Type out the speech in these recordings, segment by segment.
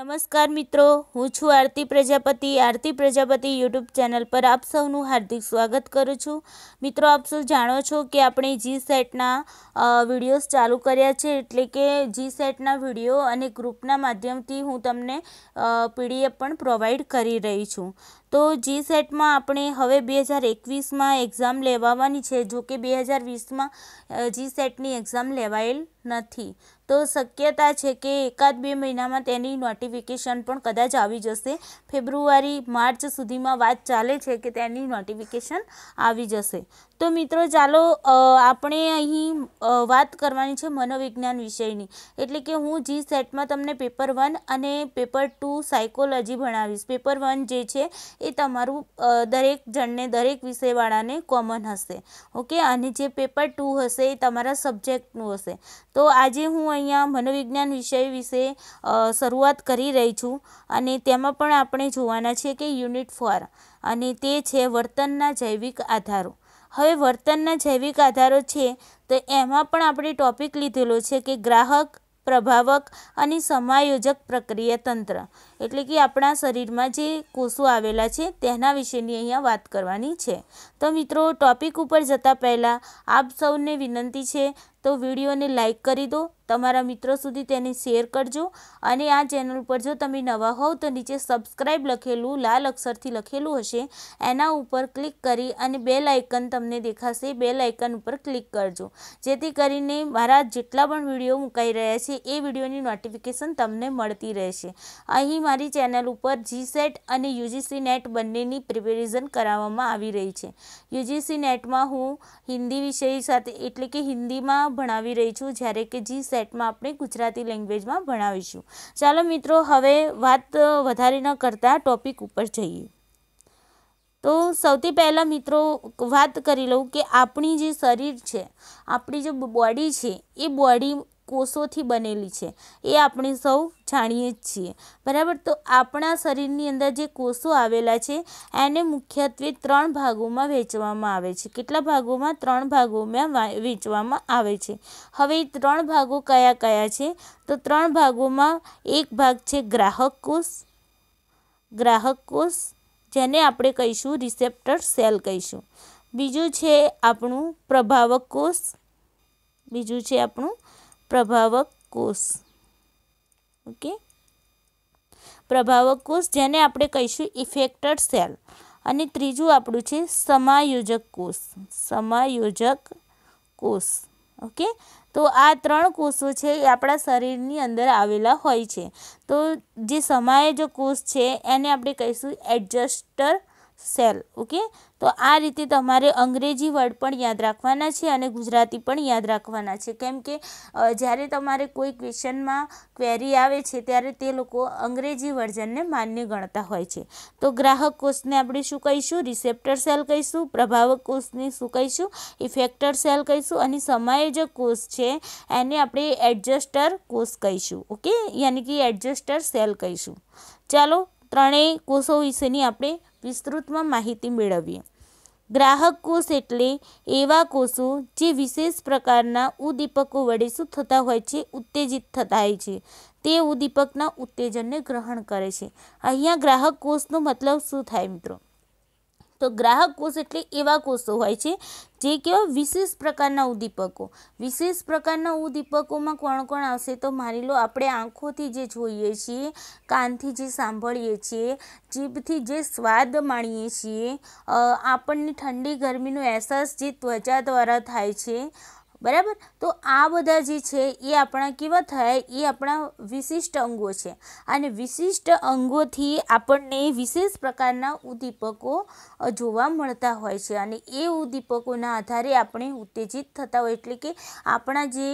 નમસ્કાર મિત્રો હું છું આરતી પ્રજાપતિ આરતી પ્રજાપતિ યુટ્યુબ ચેનલ પર આપ સૌનું હાર્દિક સ્વાગત કરું છું મિત્રો આપ સૌ જાણો છો કે આપણે જી સેટના વિડીયોઝ ચાલુ કર્યા છે એટલે કે જી સેટના વિડીયો અને ગ્રુપના માધ્યમથી હું તમને પીડીએફ પણ પ્રોવાઈડ કરી રહી છું તો જી સેટમાં આપણે હવે બે હજાર એકવીસમાં એક્ઝામ લેવાવાની છે જો કે બે હજાર વીસમાં જી સેટની એક્ઝામ લેવાયેલ નથી તો શક્યતા છે કે એકાદ બે મહિનામાં તેની નોટિફિકેશન પણ કદાચ આવી જશે ફેબ્રુઆરી માર્ચ સુધીમાં વાત ચાલે છે કે તેની નોટિફિકેશન આવી જશે તો મિત્રો ચાલો આપણે અહીં વાત કરવાની છે મનોવિજ્ઞાન વિષયની એટલે કે હું જી સેટમાં તમને પેપર વન અને પેપર ટુ સાયકોલોજી ભણાવીશ પેપર વન જે છે એ તમારું દરેક જણને દરેક વિષયવાળાને કોમન હશે ઓકે અને જે પેપર ટુ હશે એ તમારા સબ્જેક્ટનું હશે તો આજે હું અહીંયા મનોવિજ્ઞાન વિષય વિશે શરૂઆત કરી રહી છું અને તેમાં પણ આપણે જોવાના છે કે યુનિટ ફોર અને તે છે વર્તનના જૈવિક આધારો હવે વર્તનના જૈવિક આધારો છે તો એમાં પણ આપણે ટોપિક લીધેલો છે કે ગ્રાહક પ્રભાવક અને સમાયોજક પ્રક્રિયા તંત્ર એટલે કે આપણા શરીરમાં જે કોષો આવેલા છે તેના વિશેની અહીંયા વાત કરવાની છે તો મિત્રો ટોપિક ઉપર જતાં પહેલાં આપ સૌને વિનંતી છે તો વિડીયોને લાઇક કરી દો તમારા મિત્રો સુધી તેને શેર કરજો અને આ ચેનલ પર જો તમે નવા હોવ તો નીચે સબસ્ક્રાઇબ લખેલું લાલ અક્ષરથી લખેલું હશે એના ઉપર ક્લિક કરી અને બેલ આઇકન તમને દેખાશે બેલ આઇકન ઉપર ક્લિક કરજો જેથી કરીને મારા જેટલા પણ વિડીયો મુકાઈ રહ્યા છે એ વિડીયોની નોટિફિકેશન તમને મળતી રહેશે અહીં મારી ચેનલ ઉપર જીસેટ અને યુજીસી નેટ બંનેની પ્રિપેરેશન કરાવવામાં આવી રહી છે યુજીસી નેટમાં હું હિન્દી વિષય સાથે એટલે કે હિન્દીમાં ભણાવી રહી છું જ્યારે કે જીસેટ સેટમાં આપણે ગુજરાતી લેંગ્વેજમાં ભણાવીશું ચાલો મિત્રો હવે વાત વધારે ન કરતા ટોપિક ઉપર જઈએ તો સૌથી પહેલાં મિત્રો વાત કરી લઉં કે આપણી જે શરીર છે આપણી જે બોડી છે એ બોડી કોષોથી બનેલી છે એ આપણે સૌ જાણીએ જ છીએ બરાબર તો આપણા શરીરની અંદર જે કોષો આવેલા છે એને મુખ્યત્વે ત્રણ ભાગોમાં વેચવામાં આવે છે કેટલા ભાગોમાં ત્રણ ભાગોમાં વેચવામાં આવે છે હવે ત્રણ ભાગો કયા કયા છે તો ત્રણ ભાગોમાં એક ભાગ છે ગ્રાહક કોષ ગ્રાહક કોષ જેને આપણે કહીશું રિસેપ્ટર સેલ કહીશું બીજું છે આપણું પ્રભાવક કોષ બીજું છે આપણું પ્રભાવક કોષ ઓકે પ્રભાવક કોષ જેને આપણે કહીશું ઇફેક્ટર સેલ અને ત્રીજું આપણું છે સમાયોજક કોષ સમાયોજક કોષ ઓકે તો આ ત્રણ કોષો છે એ આપણા શરીરની અંદર આવેલા હોય છે તો જે સમાયોજક કોષ છે એને આપણે કહીશું એડજસ્ટર સેલ ઓકે તો આ રીતે તમારે અંગ્રેજી વર્ડ પણ યાદ રાખવાના છે અને ગુજરાતી પણ યાદ રાખવાના છે કેમ કે જ્યારે તમારે કોઈ ક્વેશ્ચનમાં ક્વેરી આવે છે ત્યારે તે લોકો અંગ્રેજી વર્ઝનને માન્ય ગણતા હોય છે તો ગ્રાહક કોષને આપણે શું કહીશું રિસેપ્ટર સેલ કહીશું પ્રભાવક કોષને શું કહીશું ઇફેક્ટર સેલ કહીશું અને સમાયોજક કોષ છે એને આપણે એડજસ્ટર કોષ કહીશું ઓકે યાની કે એડજસ્ટર સેલ કહીશું ચાલો ત્રણેય કોષો વિશેની આપણે વિસ્તૃતમાં માહિતી મેળવીએ ગ્રાહક કોષ એટલે એવા કોષો જે વિશેષ પ્રકારના ઉદ્દીપકો વડે શું થતા હોય છે ઉત્તેજિત થતા હોય છે તે ઉદ્દીપકના ઉત્તેજનને ગ્રહણ કરે છે અહીંયા ગ્રાહક કોષનો મતલબ શું થાય મિત્રો તો ગ્રાહક કોષ એટલે એવા કોષો હોય છે જે કેવા વિશેષ પ્રકારના ઉદ્દીપકો વિશેષ પ્રકારના ઉદ્દીપકોમાં કોણ કોણ આવશે તો માની લો આપણે આંખોથી જે જોઈએ છીએ કાનથી જે સાંભળીએ છીએ જીભથી જે સ્વાદ માણીએ છીએ આપણને ઠંડી ગરમીનો અહેસાસ જે ત્વચા દ્વારા થાય છે બરાબર તો આ બધા જે છે એ આપણા કેવા થાય એ આપણા વિશિષ્ટ અંગો છે અને વિશિષ્ટ અંગોથી આપણને વિશેષ પ્રકારના ઉદ્દીપકો જોવા મળતા હોય છે અને એ ઉદ્દીપકોના આધારે આપણે ઉત્તેજિત થતા હોય એટલે કે આપણા જે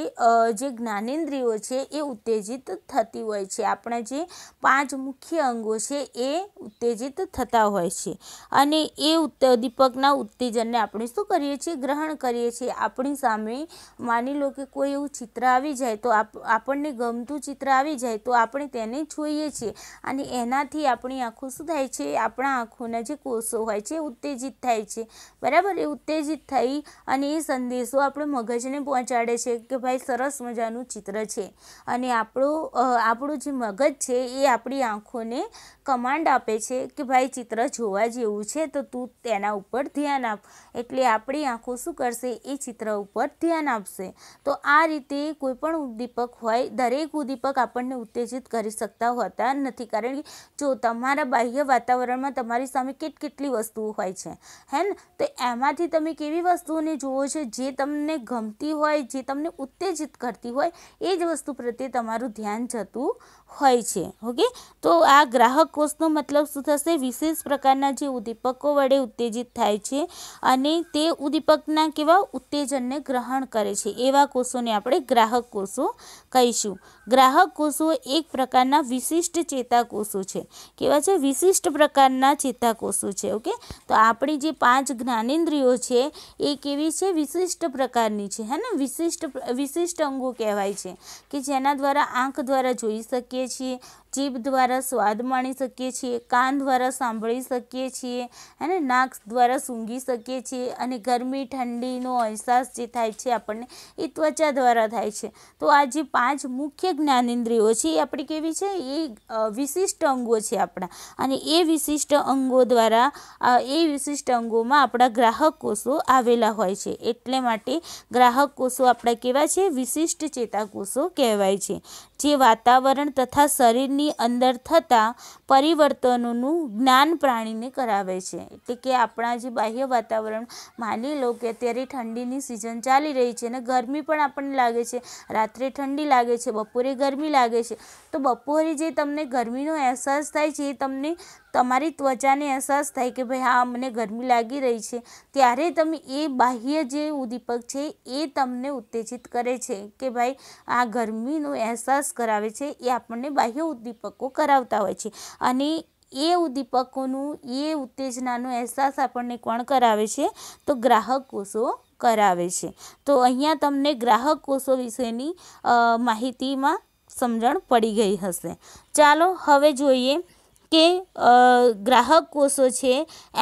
જે જ્ઞાનેન્દ્રિયો છે એ ઉત્તેજિત થતી હોય છે આપણા જે પાંચ મુખ્ય અંગો છે એ ઉત્તેજિત થતા હોય છે અને એ ઉદ્દીપકના ઉત્તેજનને આપણે શું કરીએ છીએ ગ્રહણ કરીએ છીએ આપણી સામે માની લો કે કોઈ એવું ચિત્ર આવી જાય તો આપણને ગમતું ચિત્ર આવી જાય તો આપણે તેને જોઈએ છીએ અને એનાથી આપણી આંખો શું થાય છે આપણા આંખોના જે કોષો હોય છે ઉત્તેજિત થાય છે બરાબર એ ઉત્તેજિત થઈ અને એ સંદેશો આપણે મગજને પહોંચાડે છે કે ભાઈ સરસ મજાનું ચિત્ર છે અને આપણો આપણું જે મગજ છે એ આપણી આંખોને કમાન્ડ આપે છે કે ભાઈ ચિત્ર જોવા જેવું છે તો તું તેના ઉપર ધ્યાન આપ એટલે આપણી આંખો શું કરશે એ ચિત્ર ઉપર ધ્યાન આપશે તો આ રીતે કોઈ પણ ઉદ્દીપક હોય દરેક ઉદ્દીપક આપણને ઉત્તેજિત કરી શકતા હોતા નથી કારણ કે જો તમારા બાહ્ય વાતાવરણમાં તમારી સામે કેટકેટલી વસ્તુઓ હોય છે હે ને તો એમાંથી તમે કેવી વસ્તુઓને જુઓ છો જે તમને ગમતી હોય જે તમને ઉત્તેજિત કરતી હોય એ જ વસ્તુ પ્રત્યે તમારું ધ્યાન જતું હોય છે ઓકે તો આ ગ્રાહક કોષનો મતલબ શું થશે વિશેષ પ્રકારના જે ઉદ્દીપકો વડે ઉત્તેજિત થાય છે અને તે ઉદ્દીપકના કેવા ઉત્તેજનને ગ્રહણ કરે છે એવા કોષોને આપણે ગ્રાહક કોષો કહીશું ગ્રાહક કોષો એક પ્રકારના વિશિષ્ટ ચેતાકોષો છે કેવા છે વિશિષ્ટ પ્રકારના ચેતાકોષો છે ઓકે તો આપણી જે પાંચ જ્ઞાનેન્દ્રિયો છે એ કેવી છે વિશિષ્ટ પ્રકારની છે હે ને વિશિષ્ટ વિશિષ્ટ અંગો કહેવાય છે કે જેના દ્વારા આંખ દ્વારા જોઈ શકીએ 期。જીભ દ્વારા સ્વાદ માણી શકીએ છીએ કાન દ્વારા સાંભળી શકીએ છીએ અને નાક દ્વારા સૂંઘી શકીએ છીએ અને ગરમી ઠંડીનો અહેસાસ જે થાય છે આપણને એ ત્વચા દ્વારા થાય છે તો આ જે પાંચ મુખ્ય જ્ઞાનેન્દ્રિયો છે એ આપણી કેવી છે એ વિશિષ્ટ અંગો છે આપણા અને એ વિશિષ્ટ અંગો દ્વારા એ વિશિષ્ટ અંગોમાં આપણા ગ્રાહક કોષો આવેલા હોય છે એટલે માટે ગ્રાહક કોષો આપણા કેવા છે વિશિષ્ટ ચેતાકોષો કહેવાય છે જે વાતાવરણ તથા શરીરની ની અંદર થતા પરિવર્તનોનું જ્ઞાન પ્રાણીને કરાવે છે એટલે કે આપણા જે બાહ્ય વાતાવરણ માની લો કે અત્યારે ઠંડીની સિઝન ચાલી રહી છે અને ગરમી પણ આપણને લાગે છે રાત્રે ઠંડી લાગે છે બપોરે ગરમી લાગે છે તો બપોરે જે તમને ગરમીનો અહેસાસ થાય છે એ તમને તમારી ત્વચાને અહેસાસ થાય કે ભાઈ હા મને ગરમી લાગી રહી છે ત્યારે તમે એ બાહ્ય જે ઉદ્દીપક છે એ તમને ઉત્તેજિત કરે છે કે ભાઈ આ ગરમીનો અહેસાસ કરાવે છે એ આપણને બાહ્ય ઉદ્દીપકો કરાવતા હોય છે અને એ ઉદ્દીપકોનું એ ઉત્તેજનાનો અહેસાસ આપણને કોણ કરાવે છે તો ગ્રાહક કોષો કરાવે છે તો અહીંયા તમને ગ્રાહક કોષો વિશેની માહિતીમાં સમજણ પડી ગઈ હશે ચાલો હવે જોઈએ કે ગ્રાહક કોષો છે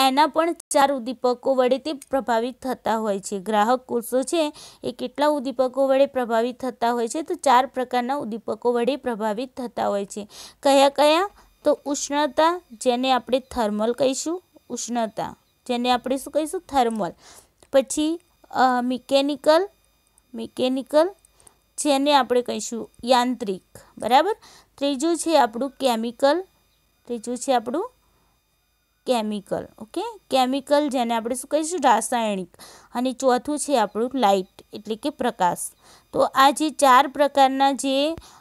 એના પણ ચાર ઉદ્દીપકો વડે તે પ્રભાવિત થતા હોય છે ગ્રાહક કોષો છે એ કેટલા ઉદ્દીપકો વડે પ્રભાવિત થતા હોય છે તો ચાર પ્રકારના ઉદ્દીપકો વડે પ્રભાવિત થતા હોય છે કયા કયા તો ઉષ્ણતા જેને આપણે થર્મલ કહીશું ઉષ્ણતા જેને આપણે શું કહીશું થર્મલ પછી મિકેનિકલ મિકેનિકલ જેને આપણે કહીશું યાંત્રિક બરાબર ત્રીજું છે આપણું કેમિકલ ત્રીજું છે આપણું કેમિકલ ઓકે કેમિકલ જેને આપણે શું કહીશું રાસાયણિક અને ચોથું છે આપણું લાઇટ એટલે કે પ્રકાશ તો આ જે ચાર પ્રકારના જે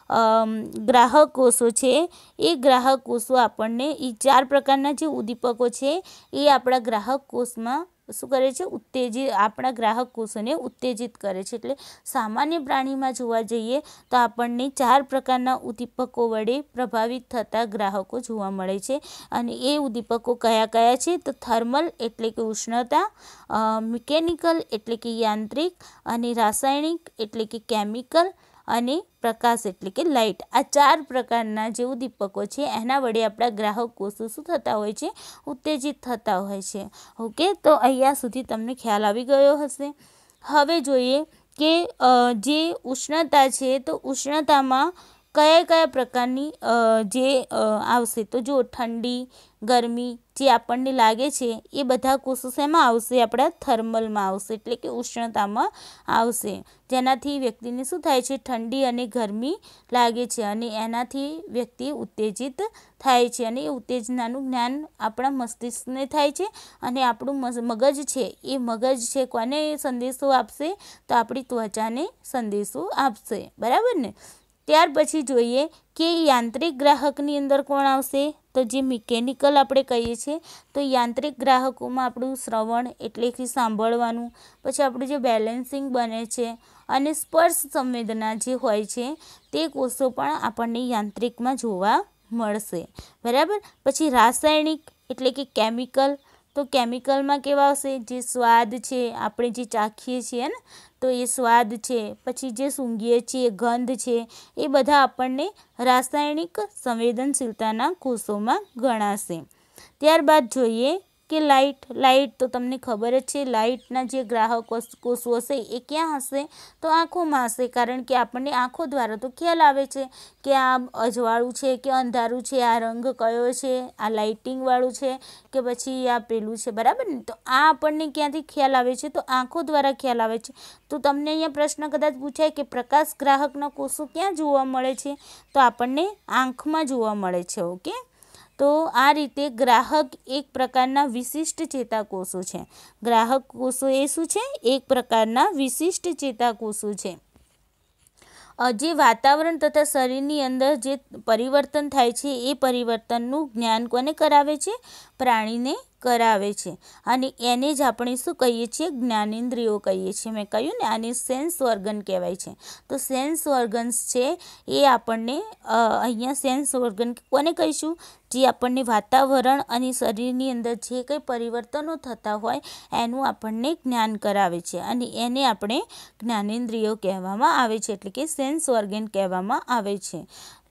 ગ્રાહક કોષો છે એ ગ્રાહક કોષો આપણને એ ચાર પ્રકારના જે ઉદ્દીપકો છે એ આપણા ગ્રાહક કોષમાં શું કરે છે ઉત્તેજિત આપણા ગ્રાહક કોષોને ઉત્તેજિત કરે છે એટલે સામાન્ય પ્રાણીમાં જોવા જઈએ તો આપણને ચાર પ્રકારના ઉદ્દીપકો વડે પ્રભાવિત થતા ગ્રાહકો જોવા મળે છે અને એ ઉદ્દીપકો કયા કયા છે તો થર્મલ એટલે કે ઉષ્ણતા મિકેનિકલ એટલે કે યાંત્રિક અને રાસાયણિક એટલે કે કેમિકલ અને પ્રકાશ એટલે કે લાઇટ આ ચાર પ્રકારના જે ઉદ્દીપકો છે એના વડે આપણા ગ્રાહકો શું શું થતા હોય છે ઉત્તેજિત થતા હોય છે ઓકે તો અહીંયા સુધી તમને ખ્યાલ આવી ગયો હશે હવે જોઈએ કે જે ઉષ્ણતા છે તો ઉષ્ણતામાં કયા કયા પ્રકારની જે આવશે તો જો ઠંડી ગરમી જે આપણને લાગે છે એ બધા કોષો શેમાં આવશે આપણા થર્મલમાં આવશે એટલે કે ઉષ્ણતામાં આવશે જેનાથી વ્યક્તિને શું થાય છે ઠંડી અને ગરમી લાગે છે અને એનાથી વ્યક્તિ ઉત્તેજિત થાય છે અને એ ઉત્તેજનાનું જ્ઞાન આપણા મસ્તિષ્કને થાય છે અને આપણું મગજ છે એ મગજ છે કોને સંદેશો આપશે તો આપણી ત્વચાને સંદેશો આપશે બરાબર ને ત્યાર પછી જોઈએ કે યાંત્રિક ગ્રાહકની અંદર કોણ આવશે તો જે મિકેનિકલ આપણે કહીએ છીએ તો યાંત્રિક ગ્રાહકોમાં આપણું શ્રવણ એટલે કે સાંભળવાનું પછી આપણું જે બેલેન્સિંગ બને છે અને સ્પર્શ સંવેદના જે હોય છે તે કોષો પણ આપણને યાંત્રિકમાં જોવા મળશે બરાબર પછી રાસાયણિક એટલે કે કેમિકલ તો કેમિકલમાં કેવા આવશે જે સ્વાદ છે આપણે જે ચાખીએ છીએ ને તો એ સ્વાદ છે પછી જે સૂંઘીએ છીએ ગંધ છે એ બધા આપણને રાસાયણિક સંવેદનશીલતાના કોષોમાં ગણાશે ત્યારબાદ જોઈએ કે લાઇટ લાઇટ તો તમને ખબર જ છે લાઇટના જે ગ્રાહક કોષો હશે એ ક્યાં હશે તો આંખોમાં હશે કારણ કે આપણને આંખો દ્વારા તો ખ્યાલ આવે છે કે આ અજવાળું છે કે અંધારું છે આ રંગ કયો છે આ લાઇટિંગવાળું છે કે પછી આ પેલું છે બરાબર ને તો આ આપણને ક્યાંથી ખ્યાલ આવે છે તો આંખો દ્વારા ખ્યાલ આવે છે તો તમને અહીંયા પ્રશ્ન કદાચ પૂછાય કે પ્રકાશ ગ્રાહકના કોષો ક્યાં જોવા મળે છે તો આપણને આંખમાં જોવા મળે છે ઓકે તો આ રીતે ગ્રાહક એક પ્રકારના વિશિષ્ટ ચેતાકોષો છે ગ્રાહક કોષો એ શું છે એક પ્રકારના વિશિષ્ટ ચેતાકોષો છે જે વાતાવરણ તથા શરીરની અંદર જે પરિવર્તન થાય છે એ પરિવર્તનનું જ્ઞાન કોને કરાવે છે પ્રાણીને કરાવે છે અને એને જ આપણે શું કહીએ છીએ જ્ઞાનેન્દ્રિયો કહીએ છીએ મેં કહ્યું ને આને સેન્સ ઓર્ગન કહેવાય છે તો સેન્સ ઓર્ગન્સ છે એ આપણને અહીંયા સેન્સ ઓર્ગન કોને કહીશું જે આપણને વાતાવરણ અને શરીરની અંદર જે કંઈ પરિવર્તનો થતા હોય એનું આપણને જ્ઞાન કરાવે છે અને એને આપણે જ્ઞાનેન્દ્રિયો કહેવામાં આવે છે એટલે કે સેન્સ ઓર્ગન કહેવામાં આવે છે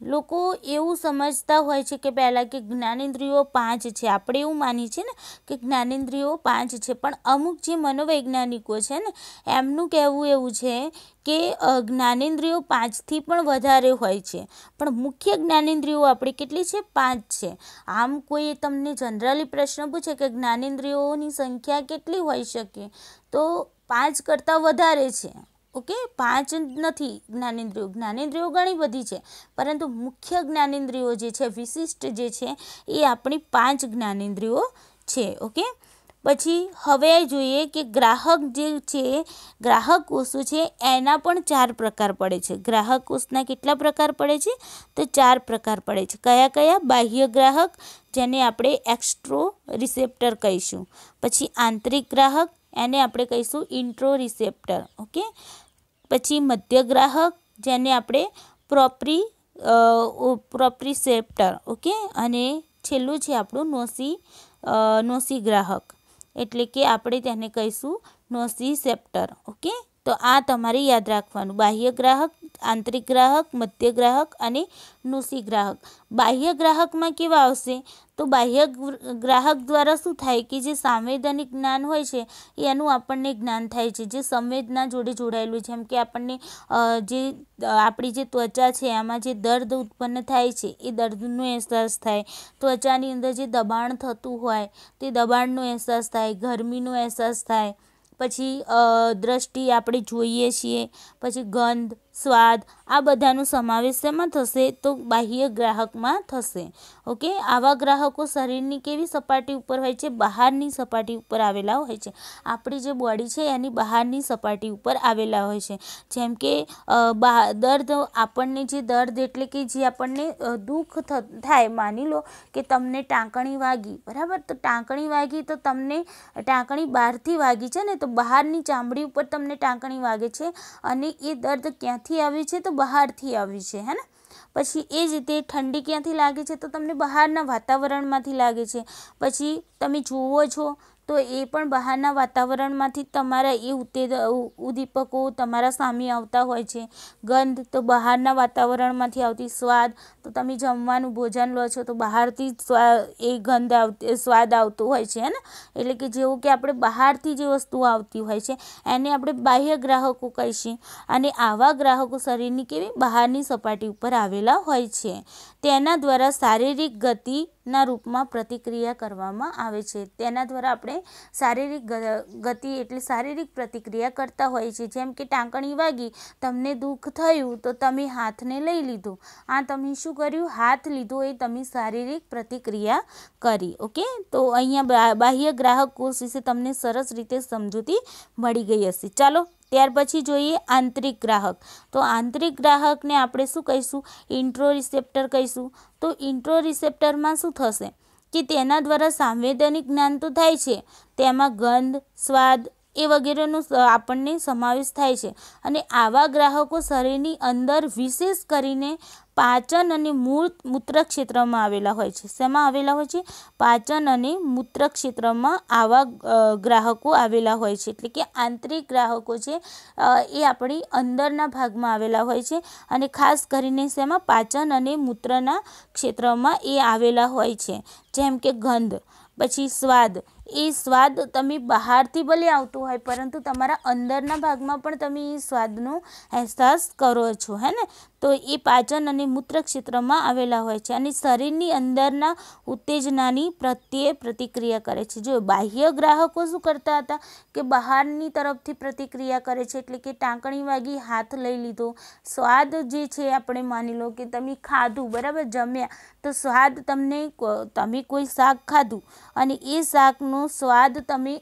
લોકો એવું સમજતા હોય છે કે પહેલાં કે જ્ઞાનેન્દ્રિયો પાંચ છે આપણે એવું માની છે ને કે જ્ઞાનેન્દ્રિયો પાંચ છે પણ અમુક જે મનોવૈજ્ઞાનિકો છે ને એમનું કહેવું એવું છે કે જ્ઞાનેન્દ્રિયો પાંચથી પણ વધારે હોય છે પણ મુખ્ય જ્ઞાનેન્દ્રિયો આપણે કેટલી છે પાંચ છે આમ કોઈ તમને જનરલી પ્રશ્ન પૂછે કે જ્ઞાનેન્દ્રિયોની સંખ્યા કેટલી હોઈ શકે તો પાંચ કરતાં વધારે છે ઓકે પાંચ નથી જ્ઞાનેન્દ્રિયો જ્ઞાનેન્દ્રિયો ઘણી બધી છે પરંતુ મુખ્ય જ્ઞાનેન્દ્રિયો જે છે વિશિષ્ટ જે છે એ આપણી પાંચ જ્ઞાનેન્દ્રિયો છે ઓકે પછી હવે જોઈએ કે ગ્રાહક જે છે ગ્રાહક કોષો છે એના પણ ચાર પ્રકાર પડે છે ગ્રાહક કોષના કેટલા પ્રકાર પડે છે તો ચાર પ્રકાર પડે છે કયા કયા બાહ્ય ગ્રાહક જેને આપણે એક્સ્ટ્રો રિસેપ્ટર કહીશું પછી આંતરિક ગ્રાહક એને આપણે કહીશું ઇન્ટ્રો રિસેપ્ટર ઓકે પછી મધ્ય ગ્રાહક જેને આપણે પ્રોપરી પ્રોપરીસેપ્ટર ઓકે અને છેલ્લું છે આપણું નોસી નોસી ગ્રાહક એટલે કે આપણે તેને કહીશું નોસી સેપ્ટર ઓકે તો આ તમારે યાદ રાખવાનું બાહ્ય ગ્રાહક આંતરિક ગ્રાહક મધ્ય ગ્રાહક અને નુસી ગ્રાહક બાહ્ય ગ્રાહકમાં કેવા આવશે તો બાહ્ય ગ્રાહક દ્વારા શું થાય કે જે સાંવેદનિક જ્ઞાન હોય છે એનું આપણને જ્ઞાન થાય છે જે સંવેદના જોડે જોડાયેલું છે એમ કે આપણને જે આપણી જે ત્વચા છે એમાં જે દર્દ ઉત્પન્ન થાય છે એ દર્દનો અહેસાસ થાય ત્વચાની અંદર જે દબાણ થતું હોય તે દબાણનો અહેસાસ થાય ગરમીનો અહેસાસ થાય પછી દ્રષ્ટિ આપણે જોઈએ છીએ પછી ગંધ સ્વાદ આ બધાનો સમાવેશ શેમાં થશે તો બાહ્ય ગ્રાહકમાં થશે ઓકે આવા ગ્રાહકો શરીરની કેવી સપાટી ઉપર હોય છે બહારની સપાટી ઉપર આવેલા હોય છે આપણી જે બોડી છે એની બહારની સપાટી ઉપર આવેલા હોય છે જેમ કે દર્દ આપણને જે દર્દ એટલે કે જે આપણને દુઃખ થાય માની લો કે તમને ટાંકણી વાગી બરાબર તો ટાંકણી વાગી તો તમને ટાંકણી બહારથી વાગી છે ને તો બહારની ચામડી ઉપર તમને ટાંકણી વાગે છે અને એ દર્દ ક્યાંથી ક્યાંથી આવી છે તો બહારથી આવી છે હે ને પછી એ જ રીતે ઠંડી ક્યાંથી લાગે છે તો તમને બહારના વાતાવરણમાંથી લાગે છે પછી તમે જુઓ છો તો એ પણ બહારના વાતાવરણમાંથી તમારા એ ઉત્તેજ ઉદ્દીપકો તમારા સામે આવતા હોય છે ગંધ તો બહારના વાતાવરણમાંથી આવતી સ્વાદ તો તમે જમવાનું ભોજન લો છો તો બહારથી એ ગંધ આવતી સ્વાદ આવતો હોય છે ને એટલે કે જેવું કે આપણે બહારથી જે વસ્તુ આવતી હોય છે એને આપણે બાહ્ય ગ્રાહકો કહીશું અને આવા ગ્રાહકો શરીરની કેવી બહારની સપાટી ઉપર આવેલા હોય છે તેના દ્વારા શારીરિક ગતિના રૂપમાં પ્રતિક્રિયા કરવામાં આવે છે તેના દ્વારા આપણે શારીરિક ગતિ એટલે શારીરિક પ્રતિક્રિયા કરતા હોઈએ છીએ જેમ કે ટાંકણી વાગી તમને દુઃખ થયું તો તમે હાથને લઈ લીધો આ તમે શું કર્યું હાથ લીધો એ તમે શારીરિક પ્રતિક્રિયા કરી ઓકે તો અહીંયા બાહ્ય ગ્રાહક કોષ વિશે તમને સરસ રીતે સમજૂતી મળી ગઈ હશે ચાલો ત્યાર પછી જોઈએ આંતરિક ગ્રાહક તો આંતરિક ગ્રાહકને આપણે શું કહીશું ઇન્ટ્રો રિસેપ્ટર કહીશું તો ઇન્ટ્રો રિસેપ્ટરમાં શું થશે કે તેના દ્વારા સાંવેદનિક જ્ઞાન તો થાય છે તેમાં ગંધ સ્વાદ એ વગેરેનો આપણને સમાવેશ થાય છે અને આવા ગ્રાહકો શરીરની અંદર વિશેષ કરીને પાચન અને મૂળ મૂત્રક્ષેત્રમાં આવેલા હોય છે શેમાં આવેલા હોય છે પાચન અને મૂત્રક્ષેત્રમાં આવા ગ્રાહકો આવેલા હોય છે એટલે કે આંતરિક ગ્રાહકો છે એ આપણી અંદરના ભાગમાં આવેલા હોય છે અને ખાસ કરીને શેમાં પાચન અને મૂત્રના ક્ષેત્રમાં એ આવેલા હોય છે જેમ કે ગંધ પછી સ્વાદ એ સ્વાદ તમે બહારથી ભલે આવતો હોય પરંતુ તમારા અંદરના ભાગમાં પણ તમે એ સ્વાદનો અહેસાસ કરો છો હે ને તો એ પાચન અને મૂત્ર ક્ષેત્રમાં આવેલા હોય છે અને શરીરની અંદરના ઉત્તેજનાની પ્રત્યે પ્રતિક્રિયા કરે છે જો બાહ્ય ગ્રાહકો શું કરતા હતા કે બહારની તરફથી પ્રતિક્રિયા કરે છે એટલે કે ટાંકણી વાગી હાથ લઈ લીધો સ્વાદ જે છે આપણે માની લો કે તમે ખાધું બરાબર જમ્યા તો સ્વાદ તમને તમે કોઈ શાક ખાધું અને એ શાકનો એનો સ્વાદ તમે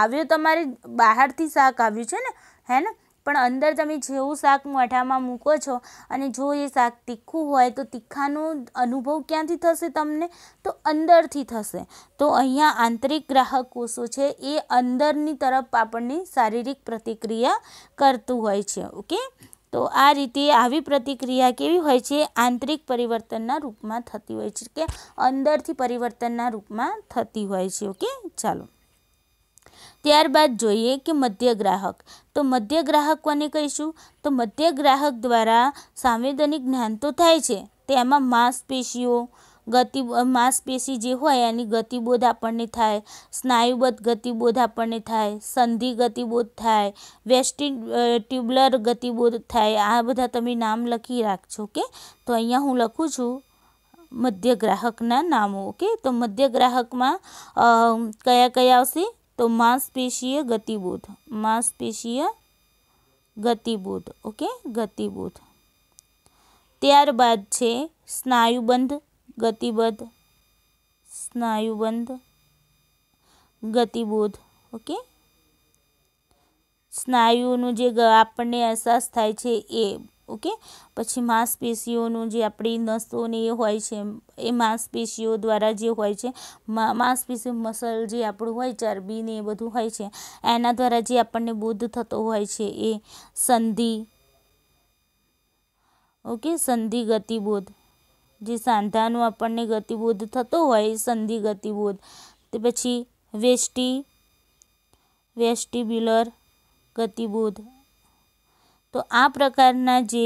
આવ્યો તમારે બહારથી શાક આવ્યું છે ને હે ને પણ અંદર તમે જેવું શાક મઠામાં મૂકો છો અને જો એ શાક તીખું હોય તો તીખાનો અનુભવ ક્યાંથી થશે તમને તો અંદરથી થશે તો અહીંયા આંતરિક ગ્રાહક કોષો છે એ અંદરની તરફ આપણને શારીરિક પ્રતિક્રિયા કરતું હોય છે ઓકે તો આ રીતે આવી પ્રતિક્રિયા કેવી હોય છે આંતરિક પરિવર્તનના રૂપમાં થતી હોય છે કે અંદરથી પરિવર્તનના રૂપમાં થતી હોય છે ઓકે ચાલો ત્યારબાદ જોઈએ કે મધ્ય ગ્રાહક તો મધ્યગ્રાહક કોને કહીશું તો મધ્ય ગ્રાહક દ્વારા સંવેદનિક જ્ઞાન તો થાય છે તેમાં માંસપેશીઓ गति मांसपेशी जो हो गतिबोध अपन थाय स्नायुबद्ध गतिबोध अपन थाय संधि गतिबोध थाय वेस्टि ट्यूबलर गतिबोध थाय आ बदा तभी नाम लखी राखो ओके तो अँ हूँ लखू छू मध्य ग्राहकना नामों ओके तो मध्य ग्राहक में कया कया आ तो मांसपेशीय गतिबोध मांसपेशीय गतिबोध ओके गतिबोध त्यारबाद स्नायुबंध ગતિબદ્ધ સ્નાયુબંધ ગતિબોધ ઓકે સ્નાયુઓનું જે આપણને અહેસાસ થાય છે એ ઓકે પછી માંસપેશીઓનું જે આપણી નસોને એ હોય છે એ માંસપેશીઓ દ્વારા જે હોય છે માંસપેશી મસલ જે આપણું હોય ચરબીને એ બધું હોય છે એના દ્વારા જે આપણને બોધ થતો હોય છે એ સંધિ ઓકે સંધિ ગતિબોધ જે સાંધાનું આપણને ગતિબોધ થતો હોય સંધિ ગતિબોધ તે પછી વેસ્ટી વેસ્ટિબ્યુલર ગતિબોધ તો આ પ્રકારના જે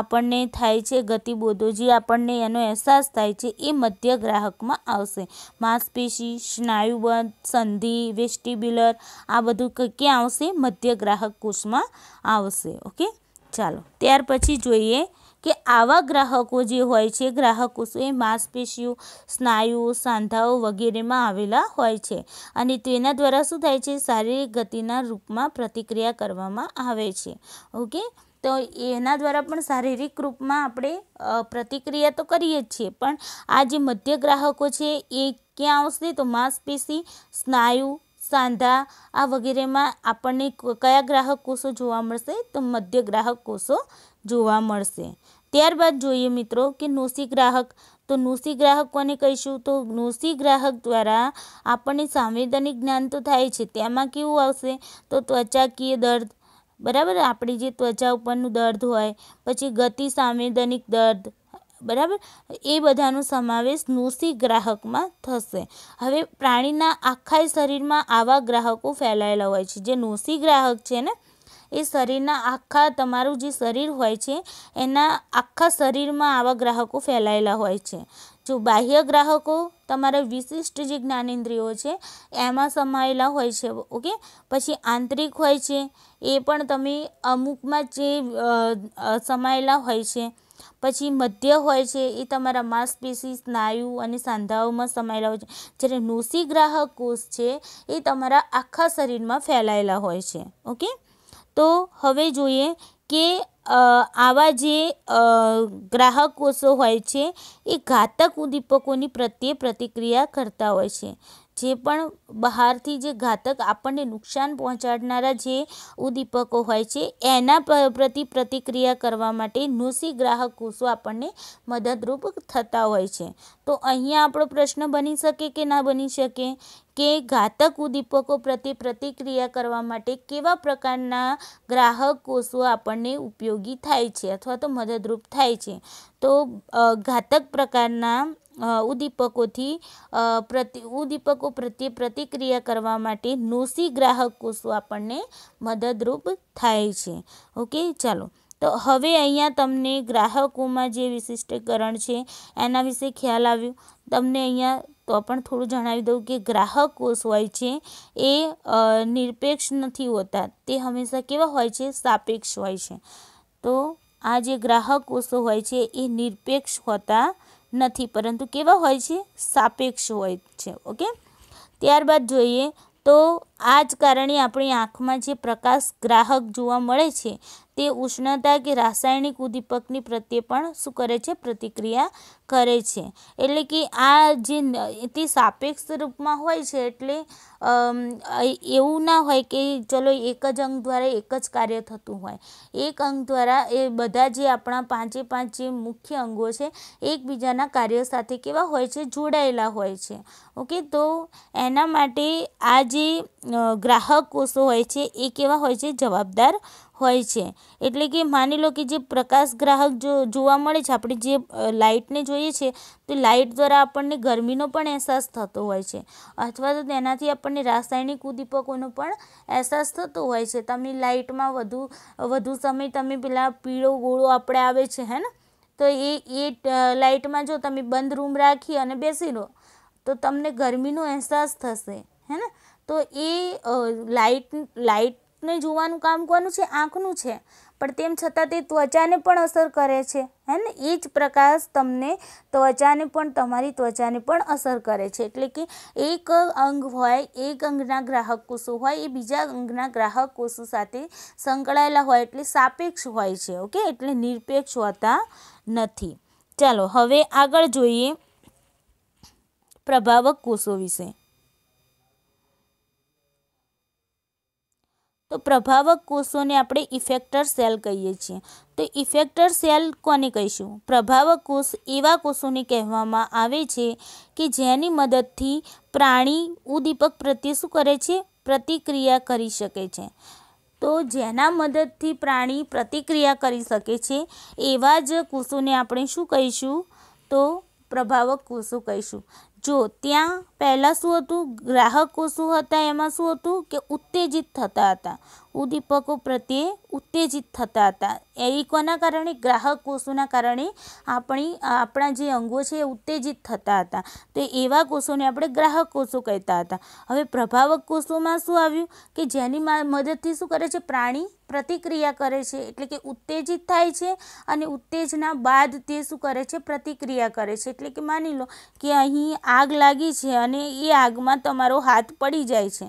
આપણને થાય છે ગતિબોધો જે આપણને એનો અહેસાસ થાય છે એ મધ્ય ગ્રાહકમાં આવશે માંસપેશી સ્નાયુબંધ સંધિ વેસ્ટિબ્યુલર આ બધું ક્યાં આવશે મધ્ય ગ્રાહક કોષમાં આવશે ઓકે ચાલો ત્યાર પછી જોઈએ કે આવા ગ્રાહકો જે હોય છે ગ્રાહકો શું એ માંસપેશીઓ સ્નાયુઓ સાંધાઓ વગેરેમાં આવેલા હોય છે અને તેના દ્વારા શું થાય છે શારીરિક ગતિના રૂપમાં પ્રતિક્રિયા કરવામાં આવે છે ઓકે તો એના દ્વારા પણ શારીરિક રૂપમાં આપણે પ્રતિક્રિયા તો કરીએ જ છીએ પણ આ જે મધ્ય ગ્રાહકો છે એ ક્યાં આવશે તો માંસપેશી સ્નાયુ સાંધા આ વગેરેમાં આપણને કયા ગ્રાહક કોષો જોવા મળશે તો મધ્ય ગ્રાહક કોષો જોવા મળશે ત્યારબાદ જોઈએ મિત્રો કે નોસી ગ્રાહક તો નોસી ગ્રાહક કોને કહીશું તો નોસી ગ્રાહક દ્વારા આપણને સાંવેદનિક જ્ઞાન તો થાય છે તેમાં કેવું આવશે તો ત્વચાકીય દર્દ બરાબર આપણી જે ત્વચા ઉપરનું દર્દ હોય પછી ગતિ સાંવેદનિક દર્દ બરાબર એ બધાનો સમાવેશ નોસી ગ્રાહકમાં થશે હવે પ્રાણીના આખા શરીરમાં આવા ગ્રાહકો ફેલાયેલા હોય છે જે નોસી ગ્રાહક છે ને એ શરીરના આખા તમારું જે શરીર હોય છે એના આખા શરીરમાં આવા ગ્રાહકો ફેલાયેલા હોય છે જો બાહ્ય ગ્રાહકો તમારા વિશિષ્ટ જે જ્ઞાનેન્દ્રિયો છે એમાં સમાયેલા હોય છે ઓકે પછી આંતરિક હોય છે એ પણ તમે અમુકમાં જે સમાયેલા હોય છે પછી મધ્ય હોય છે એ તમારા માંસપેશી સ્નાયુ અને સાંધાઓમાં સમાયેલા હોય છે જ્યારે નોસીગ્રાહક કોષ છે એ તમારા આખા શરીરમાં ફેલાયેલા હોય છે ઓકે તો હવે જોઈએ કે આવા જે ગ્રાહક કોષો હોય છે એ ઘાતક ઉદ્દીપકોની પ્રત્યે પ્રતિક્રિયા કરતા હોય છે જે પણ બહારથી જે ઘાતક આપણને નુકસાન પહોંચાડનારા જે ઉદ્દીપકો હોય છે એના પ્રતિ પ્રતિક્રિયા કરવા માટે નોસી ગ્રાહક કોષો આપણને મદદરૂપ થતા હોય છે તો અહીંયા આપણો પ્રશ્ન બની શકે કે ના બની શકે કે ઘાતક ઉદ્દીપકો પ્રત્યે પ્રતિક્રિયા કરવા માટે કેવા પ્રકારના ગ્રાહક કોષો આપણને ઉપયોગી થાય છે અથવા તો મદદરૂપ થાય છે તો ઘાતક પ્રકારના ઉદ્દીપકોથી પ્રતિ ઉદ્દીપકો પ્રત્યે પ્રતિક્રિયા કરવા માટે નોસી ગ્રાહક કોષો આપણને મદદરૂપ થાય છે ઓકે ચાલો તો હવે અહીંયા તમને ગ્રાહકોમાં જે વિશિષ્ટીકરણ છે એના વિશે ખ્યાલ આવ્યો તમને અહીંયા તો પણ થોડું જણાવી દઉં કે ગ્રાહક કોષ હોય છે એ નિરપેક્ષ નથી હોતા તે હંમેશા કેવા હોય છે સાપેક્ષ હોય છે તો આ જે ગ્રાહક કોષો હોય છે એ નિરપેક્ષ હોતા નથી પરંતુ કેવા હોય છે સાપેક્ષ હોય છે ઓકે ત્યારબાદ જોઈએ તો આ જ કારણે આપણી આંખમાં જે પ્રકાશ ગ્રાહક જોવા મળે છે તે ઉષ્ણતા કે રાસાયણિક ઉદ્દીપકની પ્રત્યે પણ શું કરે છે પ્રતિક્રિયા કરે છે એટલે કે આ જે તે સાપેક્ષ રૂપમાં હોય છે એટલે એવું ના હોય કે ચલો એક જ અંગ દ્વારા એક જ કાર્ય થતું હોય એક અંગ દ્વારા એ બધા જે આપણા પાંચે પાંચ જે મુખ્ય અંગો છે એકબીજાના કાર્ય સાથે કેવા હોય છે જોડાયેલા હોય છે ઓકે તો એના માટે આ જે ગ્રાહક કોષો હોય છે એ કેવા હોય છે જવાબદાર હોય છે એટલે કે માની લો કે જે પ્રકાશ ગ્રાહક જો જોવા મળે છે આપણે જે લાઇટને જોઈએ છે તો લાઇટ દ્વારા આપણને ગરમીનો પણ અહેસાસ થતો હોય છે અથવા તો તેનાથી આપણને રાસાયણિક ઉદ્દીપકોનો પણ અહેસાસ થતો હોય છે તમે લાઇટમાં વધુ વધુ સમય તમે પેલા પીળો ગોળો આપણે આવે છે હે ને તો એ એ લાઇટમાં જો તમે બંધ રૂમ રાખી અને બેસી લો તો તમને ગરમીનો અહેસાસ થશે હે ને તો એ લાઇટ લાઇટ ને જોવાનું કામ કોનું છે આંખનું છે પણ તેમ છતાં તે ત્વચાને પણ અસર કરે છે હે ને એ જ પ્રકાશ તમને ત્વચાને પણ તમારી ત્વચાને પણ અસર કરે છે એટલે કે એક અંગ હોય એક અંગના ગ્રાહક કોષો હોય એ બીજા અંગના ગ્રાહક કોષો સાથે સંકળાયેલા હોય એટલે સાપેક્ષ હોય છે ઓકે એટલે નિરપેક્ષ હોતા નથી ચાલો હવે આગળ જોઈએ પ્રભાવક કોષો વિશે તો પ્રભાવક કોષોને આપણે ઇફેક્ટર સેલ કહીએ છીએ તો ઇફેક્ટર સેલ કોને કહીશું પ્રભાવક કોષ એવા કોષોને કહેવામાં આવે છે કે જેની મદદથી પ્રાણી ઉદ્દીપક પ્રત્યે શું કરે છે પ્રતિક્રિયા કરી શકે છે તો જેના મદદથી પ્રાણી પ્રતિક્રિયા કરી શકે છે એવા જ કોષોને આપણે શું કહીશું તો પ્રભાવક કોષો કહીશું જો ત્યાં પહેલાં શું હતું ગ્રાહકો શું હતા એમાં શું હતું કે ઉત્તેજિત થતા હતા ઉદ્દીપકો પ્રત્યે ઉત્તેજિત થતા હતા એ કોના કારણે ગ્રાહક કોષોના કારણે આપણી આપણા જે અંગો છે એ ઉત્તેજિત થતા હતા તો એવા કોષોને આપણે ગ્રાહક કોષો કહેતા હતા હવે પ્રભાવક કોષોમાં શું આવ્યું કે જેની મદદથી શું કરે છે પ્રાણી પ્રતિક્રિયા કરે છે એટલે કે ઉત્તેજિત થાય છે અને ઉત્તેજના બાદ તે શું કરે છે પ્રતિક્રિયા કરે છે એટલે કે માની લો કે અહીં આગ લાગી છે અને અને એ આગમાં તમારો હાથ પડી જાય છે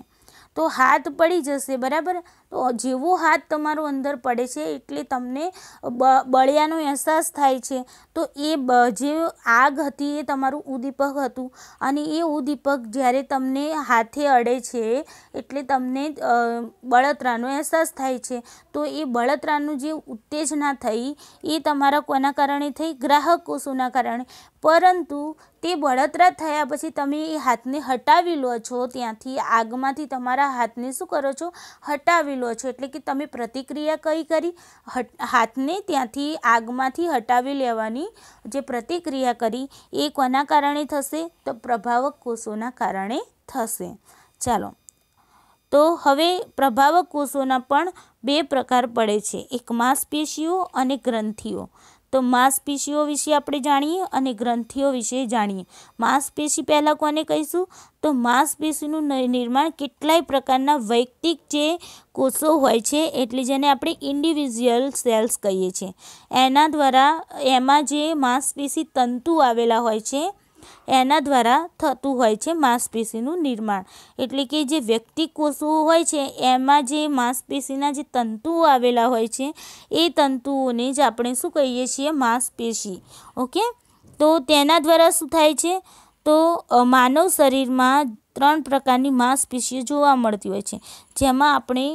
તો હાથ પડી જશે બરાબર તો જેવો હાથ તમારો અંદર પડે છે એટલે તમને બળિયાનો અહેસાસ થાય છે તો એ જે આગ હતી એ તમારું ઉદ્દીપક હતું અને એ ઉદ્દીપક જ્યારે તમને હાથે અડે છે એટલે તમને બળતરાનો અહેસાસ થાય છે તો એ બળતરાનું જે ઉત્તેજના થઈ એ તમારા કોના કારણે થઈ ગ્રાહક કોષોના કારણે પરંતુ તે બળતરા થયા પછી તમે એ હાથને હટાવી લો છો ત્યાંથી આગમાંથી તમારા હાથને શું કરો છો હટાવી લો છો એટલે કે તમે પ્રતિક્રિયા કઈ કરી હાથને ત્યાંથી આગમાંથી હટાવી લેવાની જે પ્રતિક્રિયા કરી એ કોના કારણે થશે તો પ્રભાવક કોષોના કારણે થશે ચાલો તો હવે પ્રભાવક કોષોના પણ બે પ્રકાર પડે છે એક માંસપેશીઓ અને ગ્રંથિઓ તો માંસપેશીઓ વિશે આપણે જાણીએ અને ગ્રંથિઓ વિશે જાણીએ માંસપેશી પહેલાં કોને કહીશું તો માંસપેશીનું નિર્માણ કેટલાય પ્રકારના વૈયક્તિક જે કોષો હોય છે એટલે જેને આપણે ઇન્ડિવિઝ્યુઅલ સેલ્સ કહીએ છીએ એના દ્વારા એમાં જે માંસપેશી તંતુ આવેલા હોય છે એના દ્વારા થતું હોય છે માંસપેશીનું નિર્માણ એટલે કે જે વ્યક્તિ કોષો હોય છે એમાં જે માંસપેશીના જે તંતુઓ આવેલા હોય છે એ તંતુઓને જ આપણે શું કહીએ છીએ માંસપેશી ઓકે તો તેના દ્વારા શું થાય છે તો માનવ શરીરમાં ત્રણ પ્રકારની માંસપેશીઓ જોવા મળતી હોય છે જેમાં આપણે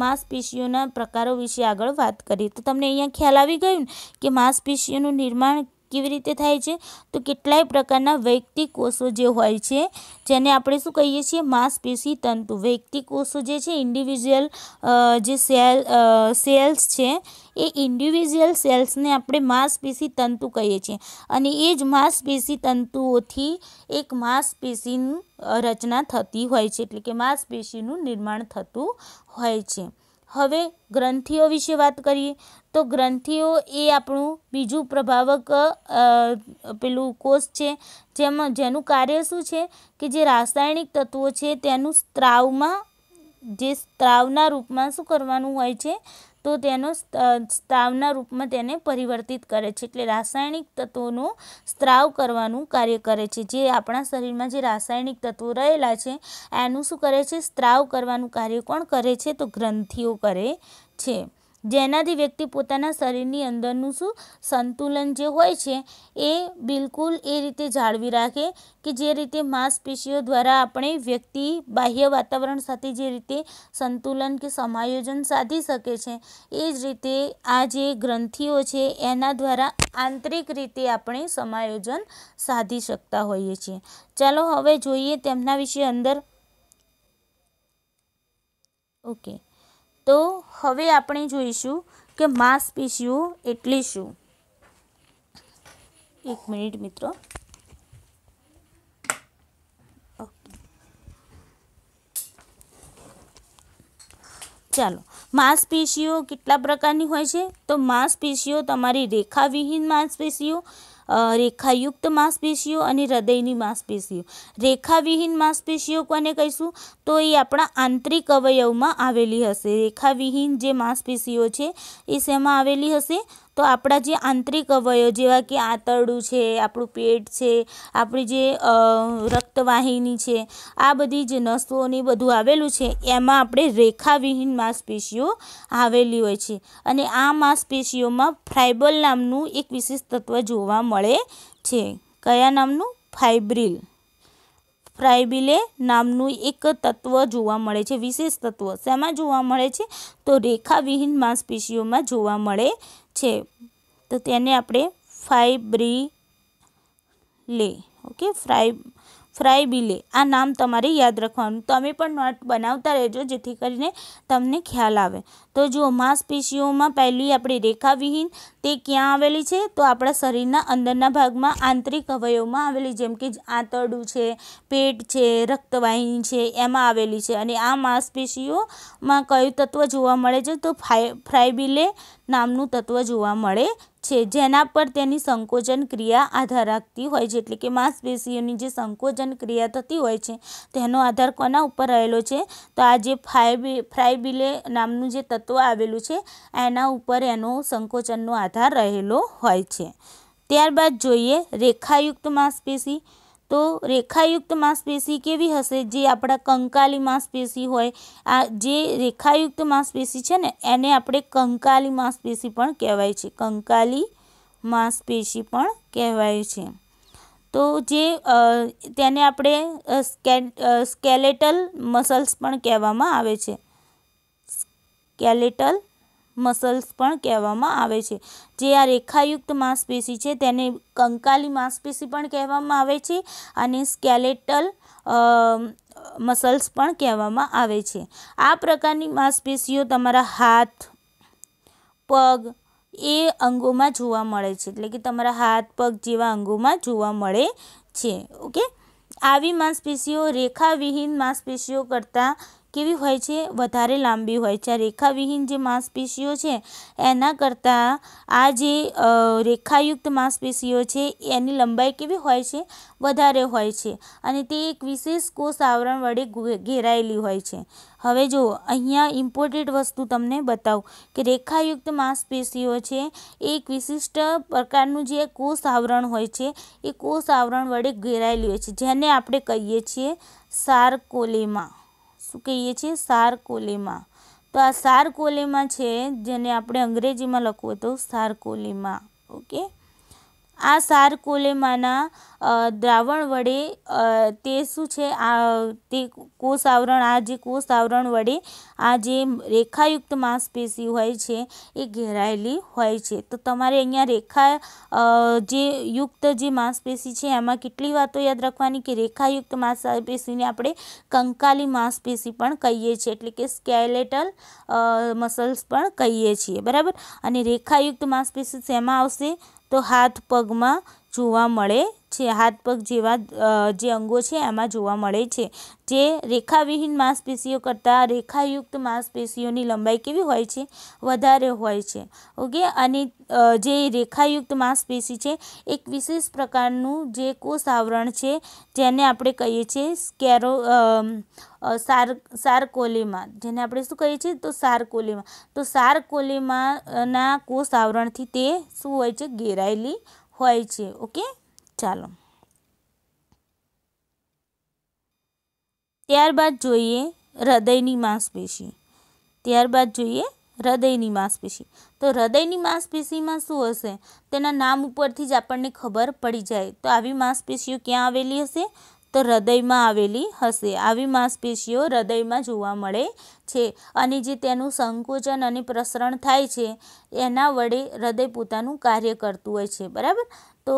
માંસપેશીઓના પ્રકારો વિશે આગળ વાત કરીએ તો તમને અહીંયા ખ્યાલ આવી ગયું કે માંસપેશીઓનું નિર્માણ કેવી રીતે થાય છે તો કેટલાય પ્રકારના વૈયક્તિક કોષો જે હોય છે જેને આપણે શું કહીએ છીએ માંસપેશી તંતુ વૈયક્તિક કોષો જે છે ઇન્ડિવિજ્યુઅલ જે સેલ સેલ્સ છે એ ઇન્ડિવિજ્યુઅલ સેલ્સને આપણે માંસપેશી તંતુ કહીએ છીએ અને એ જ માંસપેશી તંતુઓથી એક માંસપેશીની રચના થતી હોય છે એટલે કે માંસપેશીનું નિર્માણ થતું હોય છે હવે ગ્રંથિઓ વિશે વાત કરીએ તો ગ્રંથિઓ એ આપણું બીજું પ્રભાવક પેલું કોષ છે જેમાં જેનું કાર્ય શું છે કે જે રાસાયણિક તત્વો છે તેનું સ્ત્રાવમાં જે સ્ત્રાવના રૂપમાં શું કરવાનું હોય છે તો તેનો સ્ત્રાવના રૂપમાં તેને પરિવર્તિત કરે છે એટલે રાસાયણિક તત્વોનું સ્ત્રાવ કરવાનું કાર્ય કરે છે જે આપણા શરીરમાં જે રાસાયણિક તત્વો રહેલા છે એનું શું કરે છે સ્ત્રાવ કરવાનું કાર્ય કોણ કરે છે તો ગ્રંથિઓ કરે છે જેનાથી વ્યક્તિ પોતાના શરીરની અંદરનું શું સંતુલન જે હોય છે એ બિલકુલ એ રીતે જાળવી રાખે કે જે રીતે માંસપેશીઓ દ્વારા આપણે વ્યક્તિ બાહ્ય વાતાવરણ સાથે જે રીતે સંતુલન કે સમાયોજન સાધી શકે છે એ જ રીતે આ જે ગ્રંથિઓ છે એના દ્વારા આંતરિક રીતે આપણે સમાયોજન સાધી શકતા હોઈએ છીએ ચાલો હવે જોઈએ તેમના વિશે અંદર ઓકે તો હવે આપણે જોઈશું કે માંસપેશીઓ એટલે શું એક મિનિટ મિત્રો ચાલો માંસપેશીઓ કેટલા પ્રકારની હોય છે તો માંસપેશીઓ તમારી રેખાવિહીન માંસપેશીઓ રેખાયુક્ત માંસપેશીઓ અને હૃદયની માંસપેશીઓ રેખાવિહીન માંસપેશીઓ કોને કહીશું તો એ આપણા આંતરિક અવયવમાં આવેલી હશે રેખાવિહીન જે માંસપેશીઓ છે એ શેમાં આવેલી હશે તો આપણા જે આંતરિક અવયવ જેવા કે આંતરડું છે આપણું પેટ છે આપણી જે રક્તવાહિની છે આ બધી જે નસોને બધું આવેલું છે એમાં આપણે રેખાવિહીન માંસપેશીઓ આવેલી હોય છે અને આ માંસપેશીઓમાં ફાઇબલ નામનું એક વિશેષ તત્વ જોવા મળે છે કયા નામનું ફાઇબ્રિલ ફ્રાઇબિલે નામનું એક તત્વ જોવા મળે છે વિશેષ તત્વ શેમાં જોવા મળે છે તો રેખાવિહીન માંસપેશીઓમાં જોવા મળે છે તો તેને આપણે ફાઇબ્રી લે ઓકે ફ્રાઈ ફ્રાય બિલે આ નામ તમારે યાદ રાખવાનું તમે પણ નોટ બનાવતા રહેજો જેથી કરીને તમને ખ્યાલ આવે તો જો માંસપેશીઓમાં પહેલી આપણે રેખાવિહીન તે ક્યાં આવેલી છે તો આપણા શરીરના અંદરના ભાગમાં આંતરિક અવયવમાં આવેલી જેમ કે આંતરડું છે પેટ છે રક્તવાહિની છે એમાં આવેલી છે અને આ માંસપેશીઓમાં કયું તત્વ જોવા મળે છે તો ફ્રાય બિલે નામનું તત્વ જોવા મળે છે જેના પર તેની સંકોચન ક્રિયા આધાર રાખતી હોય છે એટલે કે માંસપેશીઓની જે સંકોચન ક્રિયા થતી હોય છે તેનો આધાર કોના ઉપર રહેલો છે તો આ જે ફ્રાયબિલે નામનું જે તત્વ આવેલું છે એના ઉપર એનો સંકોચનનો આધાર રહેલો હોય છે ત્યારબાદ જોઈએ રેખાયુક્ત માંસપેશી તો રેખાયુક્ત માંસપેશી કેવી હશે જે આપણા કંકાલી માંસપેશી હોય આ જે રેખાયુક્ત માંસપેશી છે ને એને આપણે કંકાલી માંસપેશી પણ કહેવાય છે કંકાલી માંસપેશી પણ કહેવાય છે તો જે તેને આપણે સ્કેલેટલ મસલ્સ પણ કહેવામાં આવે છે સ્કેલેટલ મસલ્સ પણ કહેવામાં આવે છે જે આ રેખાયુક્ત માંસપેશી છે તેને કંકાલી માંસપેશી પણ કહેવામાં આવે છે અને સ્કેલેટલ મસલ્સ પણ કહેવામાં આવે છે આ પ્રકારની માંસપેશીઓ તમારા હાથ પગ એ અંગોમાં જોવા મળે છે એટલે કે તમારા હાથ પગ જેવા અંગોમાં જોવા મળે છે ઓકે આવી માંસપેશીઓ રેખાવિહીન માંસપેશીઓ કરતાં કેવી હોય છે વધારે લાંબી હોય છે આ રેખાવિહીન જે માંસપેશીઓ છે એના કરતાં આ જે રેખાયુક્ત માંસપેશીઓ છે એની લંબાઈ કેવી હોય છે વધારે હોય છે અને તે એક વિશેષ કોષ આવરણ વડે ઘેરાયેલી હોય છે હવે જો અહીંયા ઇમ્પોર્ટેડ વસ્તુ તમને બતાવું કે રેખાયુક્ત માંસપેશીઓ છે એક વિશિષ્ટ પ્રકારનું જે કોષ આવરણ હોય છે એ કોષ આવરણ વડે ઘેરાયેલી હોય છે જેને આપણે કહીએ છીએ સારકોલેમાં શું કહીએ છીએ સારકોલેમા તો આ સારકોલેમા છે જેને આપણે અંગ્રેજીમાં લખવું તો સારકોલેમા ઓકે આ સારકોલેમાના દ્રાવણ વડે તે શું છે આ તે કોષ આવરણ આ જે કોષ આવરણ વડે આ જે રેખાયુક્ત માંસપેશી હોય છે એ ઘેરાયેલી હોય છે તો તમારે અહીંયા રેખા જે યુક્ત જે માંસપેશી છે એમાં કેટલી વાતો યાદ રાખવાની કે રેખાયુક્ત માંસપેશીને આપણે કંકાલી માંસપેશી પણ કહીએ છીએ એટલે કે સ્કેલેટલ મસલ્સ પણ કહીએ છીએ બરાબર અને રેખાયુક્ત માંસપેશી શેમાં આવશે તો હાથ પગમાં જોવા મળે છે હાથ પગ જેવા જે અંગો છે એમાં જોવા મળે છે જે રેખાવિહીન માંસપેશીઓ કરતાં રેખાયુક્ત માંસપેશીઓની લંબાઈ કેવી હોય છે વધારે હોય છે ઓકે અને જે રેખાયુક્ત માંસપેશી છે એક વિશેષ પ્રકારનું જે કોષ આવરણ છે જેને આપણે કહીએ છીએ સ્કેરો સાર સારકોલીમાં જેને આપણે શું કહીએ છીએ તો સારકોલીમાં તો સારકોલીમાંના કોષ આવરણથી તે શું હોય છે ઘેરાયેલી હોય છે ઓકે ચાલો ત્યારબાદ જોઈએ હૃદયની માંસપેશી ત્યારબાદ જોઈએ હૃદયની માંસપેશી તો હૃદયની માંસપેશીમાં શું હશે તેના નામ ઉપરથી જ આપણને ખબર પડી જાય તો આવી માંસપેશીઓ ક્યાં આવેલી હશે તો હૃદયમાં આવેલી હશે આવી માંસપેશીઓ હૃદયમાં જોવા મળે છે અને જે તેનું સંકોચન અને પ્રસરણ થાય છે એના વડે હૃદય પોતાનું કાર્ય કરતું હોય છે બરાબર તો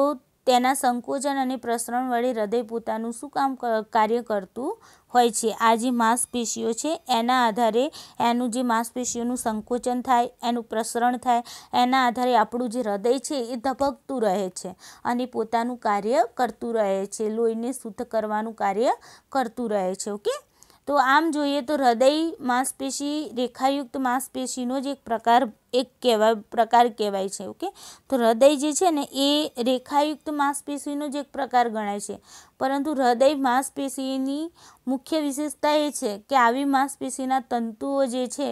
તેના સંકોચન અને પ્રસરણ વડે હૃદય પોતાનું શું કામ કાર્ય કરતું હોય છે આ જે માંસપેશીઓ છે એના આધારે એનું જે માંસપેશીઓનું સંકોચન થાય એનું પ્રસરણ થાય એના આધારે આપણું જે હૃદય છે એ ધબકતું રહે છે અને પોતાનું કાર્ય કરતું રહે છે લોહીને શુદ્ધ કરવાનું કાર્ય કરતું રહે છે ઓકે તો આમ જોઈએ તો હૃદય માંસપેશી રેખાયુક્ત માંસપેશીનો જ એક પ્રકાર એક કહેવા પ્રકાર કહેવાય છે ઓકે તો હૃદય જે છે ને એ રેખાયુક્ત માંસપેશીનો જ એક પ્રકાર ગણાય છે પરંતુ હૃદય માંસપેશીની મુખ્ય વિશેષતા એ છે કે આવી માંસપેશીના તંતુઓ જે છે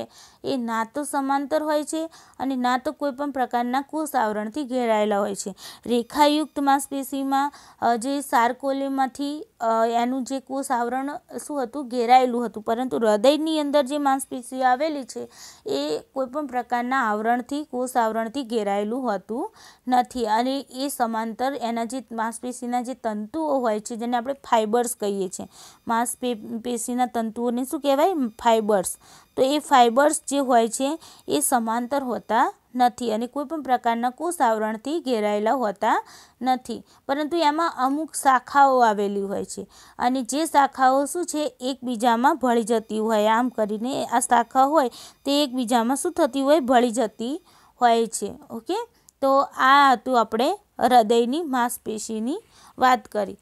એ ના તો સમાંતર હોય છે અને ના તો કોઈપણ પ્રકારના કોષ આવરણથી ઘેરાયેલા હોય છે રેખાયુક્ત માંસપેશીમાં જે સાર્કોલેમાંથી એનું જે કોષ આવરણ શું હતું ઘેરાયેલું હતું પરંતુ હૃદયની અંદર જે માંસપેશીઓ આવેલી છે એ કોઈપણ પ્રકારના આવરણથી કોષ આવરણથી ઘેરાયેલું હોતું નથી અને એ સમાંતર એના જે માંસપેશીના જે તંતુઓ હોય છે જેને આપણે ફાઇબર્સ કહીએ છીએ માંસપેશીના તંતુઓને શું કહેવાય ફાઇબર્સ તો એ ફાઇબર્સ જે હોય છે એ સમાંતર હોતા નથી અને કોઈ પણ પ્રકારના કોષ આવરણથી ઘેરાયેલા હોતા નથી પરંતુ એમાં અમુક શાખાઓ આવેલી હોય છે અને જે શાખાઓ શું છે એકબીજામાં ભળી જતી હોય આમ કરીને આ શાખા હોય તે એકબીજામાં શું થતી હોય ભળી જતી હોય છે ઓકે તો આ હતું આપણે હૃદયની માંસપેશીની વાત કરી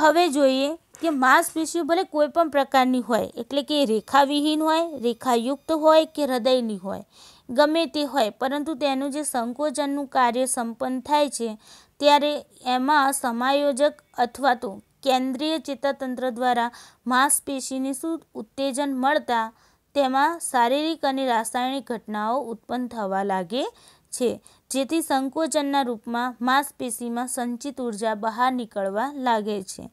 હવે જોઈએ કે માંસપેશીઓ ભલે કોઈપણ પ્રકારની હોય એટલે કે રેખાવિહીન હોય રેખાયુક્ત હોય કે હૃદયની હોય ગમે તે હોય પરંતુ તેનું જે સંકોચનનું કાર્ય સંપન્ન થાય છે ત્યારે એમાં સમાયોજક અથવા તો કેન્દ્રીય ચેતાતંત્ર દ્વારા માંસપેશીને શું ઉત્તેજન મળતા તેમાં શારીરિક અને રાસાયણિક ઘટનાઓ ઉત્પન્ન થવા લાગે છે જેથી સંકોચનના રૂપમાં માંસપેશીમાં સંચિત ઉર્જા બહાર નીકળવા લાગે છે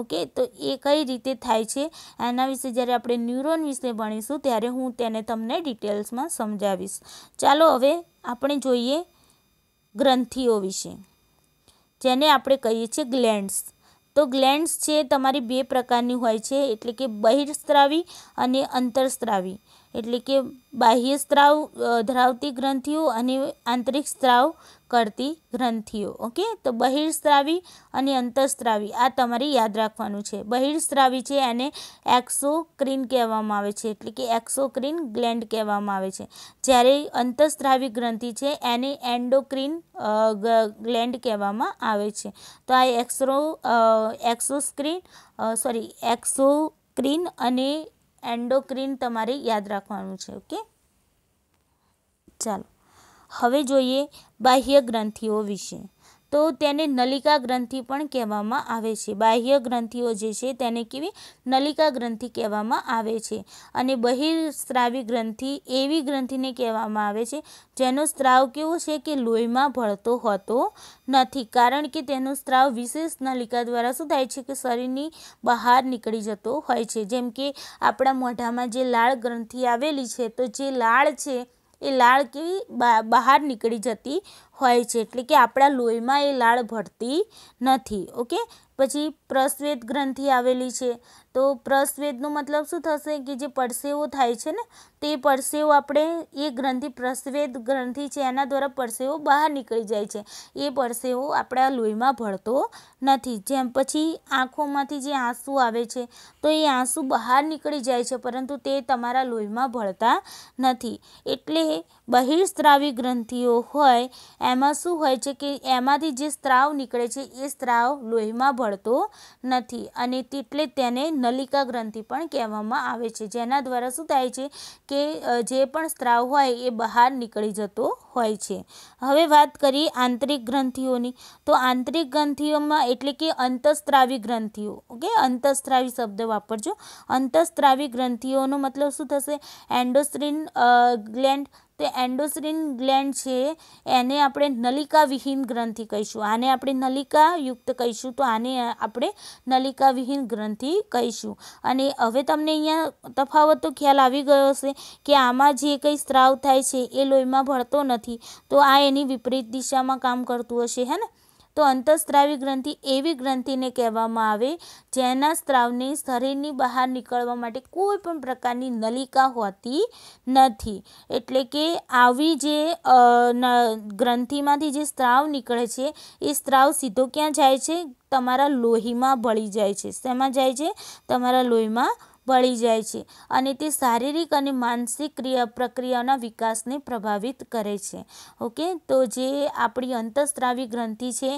ઓકે તો એ કઈ રીતે થાય છે એના વિશે જ્યારે આપણે ન્યુરોન વિશે ભણીશું ત્યારે હું તેને તમને ડિટેલ્સમાં સમજાવીશ ચાલો હવે આપણે જોઈએ ગ્રંથિઓ વિશે જેને આપણે કહીએ છીએ ગ્લેન્ડ્સ તો ગ્લેન્ડ્સ છે તમારી બે પ્રકારની હોય છે એટલે કે બહિર્સ્ત્રાવી અને અંતરસ્ત્રાવી એટલે કે બાહ્ય સ્ત્રાવ ધરાવતી ગ્રંથિઓ અને આંતરિક સ્ત્રાવ કરતી ગ્રંથિઓ ઓકે તો બહિર્સ્ત્રાવી અને અંતઃસ્ત્રાવી આ તમારે યાદ રાખવાનું છે બહિર્સ્ત્રાવી છે એને એક્સોક્રીન કહેવામાં આવે છે એટલે કે એક્સોક્રીન ગ્લેન્ડ કહેવામાં આવે છે જ્યારે અંતઃસ્ત્રાવી ગ્રંથિ છે એને એન્ડોક્રીન ગ્લેન્ડ કહેવામાં આવે છે તો આ એક્સો એક્સોસ્ક્રીન સોરી એક્સોક્રીન અને એન્ડોક્રીન તમારે યાદ રાખવાનું છે ઓકે ચાલો હવે જોઈએ બાહ્ય ગ્રંથિઓ વિશે તો તેને નલિકા ગ્રંથિ પણ કહેવામાં આવે છે બાહ્ય ગ્રંથિઓ જે છે તેને કેવી નલિકા ગ્રંથિ કહેવામાં આવે છે અને બહિર્સ્રાવી ગ્રંથિ એવી ગ્રંથિને કહેવામાં આવે છે જેનો સ્ત્રાવ કેવો છે કે લોહીમાં ભળતો હોતો નથી કારણ કે તેનો સ્ત્રાવ વિશેષ નલિકા દ્વારા શું થાય છે કે શરીરની બહાર નીકળી જતો હોય છે જેમ કે આપણા મોઢામાં જે લાળ ગ્રંથિ આવેલી છે તો જે લાળ છે એ લાળ કેવી બહાર નીકળી જતી હોય છે એટલે કે આપણા લોહીમાં એ લાળ ભરતી નથી ઓકે પછી પ્રસ્વેદ ગ્રંથિ આવેલી છે તો પ્રસ્વેદનો મતલબ શું થશે કે જે પરસેવો થાય છે ને તે પરસેવો આપણે એ ગ્રંથિ પ્રસ્વેદ ગ્રંથિ છે એના દ્વારા પરસેવો બહાર નીકળી જાય છે એ પરસેવો આપણા લોહીમાં ભળતો નથી જેમ પછી આંખોમાંથી જે આંસુ આવે છે તો એ આંસુ બહાર નીકળી જાય છે પરંતુ તે તમારા લોહીમાં ભળતા નથી એટલે બહિર સ્ત્રાવી ગ્રંથિઓ હોય એમાં શું હોય છે કે એમાંથી જે સ્ત્રાવ નીકળે છે એ સ્ત્રાવ લોહીમાં ભળતો નથી અને તેટલે તેને નલિકા ગ્રંથિ પણ કહેવામાં આવે છે જેના દ્વારા શું થાય છે કે જે પણ સ્ત્રાવ હોય એ બહાર નીકળી જતો હોય છે હવે વાત કરીએ આંતરિક ગ્રંથિઓની તો આંતરિક ગ્રંથિઓમાં એટલે કે અંતઃસ્ત્રાવી ગ્રંથિઓ ઓકે અંતઃસ્ત્રાવી શબ્દ વાપરજો અંતઃસ્ત્રાવી ગ્રંથિઓનો મતલબ શું થશે એન્ડોસ્ટ્રીન ગ્લેન્ડ તે એન્ડોસરીન ગ્લેન્ડ છે એને આપણે નલિકા વિહીન ગ્રંથિ કહીશું આને આપણે નલિકા યુક્ત કહીશું તો આને આપણે નલિકાવિહીન વિહીન ગ્રંથિ કહીશું અને હવે તમને અહીંયા તફાવત તો ખ્યાલ આવી ગયો હશે કે આમાં જે કંઈ સ્ત્રાવ થાય છે એ લોહીમાં ભળતો નથી તો આ એની વિપરીત દિશામાં કામ કરતું હશે હે ને તો અંતઃસ્ત્રાવી ગ્રંથિ એવી ગ્રંથિને કહેવામાં આવે જેના સ્ત્રાવને શરીરની બહાર નીકળવા માટે કોઈ પણ પ્રકારની નલિકા હોતી નથી એટલે કે આવી જે ગ્રંથિમાંથી જે સ્ત્રાવ નીકળે છે એ સ્ત્રાવ સીધો ક્યાં જાય છે તમારા લોહીમાં ભળી જાય છે શેમાં જાય છે તમારા લોહીમાં ભળી જાય છે અને તે શારીરિક અને માનસિક ક્રિયા પ્રક્રિયાના વિકાસને પ્રભાવિત કરે છે ઓકે તો જે આપણી અંતઃસ્ત્રાવી ગ્રંથિ છે